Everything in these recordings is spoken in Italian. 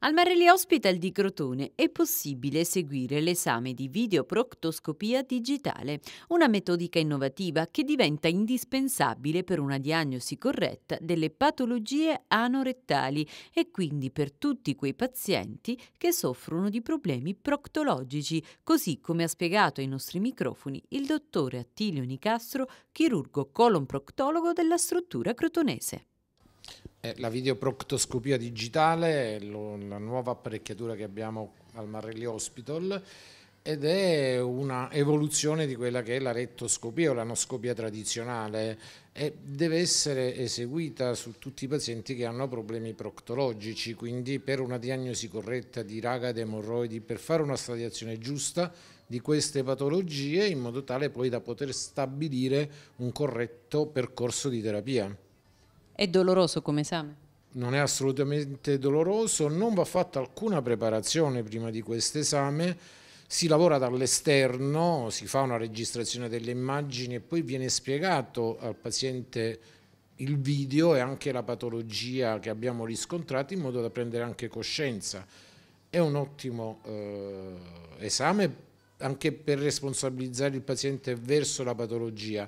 Al Marelli Hospital di Crotone è possibile seguire l'esame di videoproctoscopia digitale, una metodica innovativa che diventa indispensabile per una diagnosi corretta delle patologie anorettali e quindi per tutti quei pazienti che soffrono di problemi proctologici, così come ha spiegato ai nostri microfoni il dottore Attilio Nicastro, chirurgo colon proctologo della struttura crotonese. Eh, la videoproctoscopia digitale, lo, la nuova apparecchiatura che abbiamo al Marelli Hospital ed è una evoluzione di quella che è la rettoscopia o l'anoscopia tradizionale e deve essere eseguita su tutti i pazienti che hanno problemi proctologici, quindi per una diagnosi corretta di raga ed emorroidi, per fare una stadiazione giusta di queste patologie in modo tale poi da poter stabilire un corretto percorso di terapia. È doloroso come esame? Non è assolutamente doloroso, non va fatta alcuna preparazione prima di questo esame, si lavora dall'esterno, si fa una registrazione delle immagini e poi viene spiegato al paziente il video e anche la patologia che abbiamo riscontrato in modo da prendere anche coscienza. È un ottimo eh, esame anche per responsabilizzare il paziente verso la patologia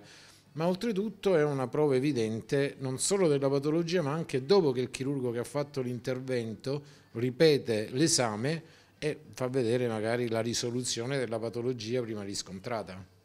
ma oltretutto è una prova evidente non solo della patologia ma anche dopo che il chirurgo che ha fatto l'intervento ripete l'esame e fa vedere magari la risoluzione della patologia prima riscontrata.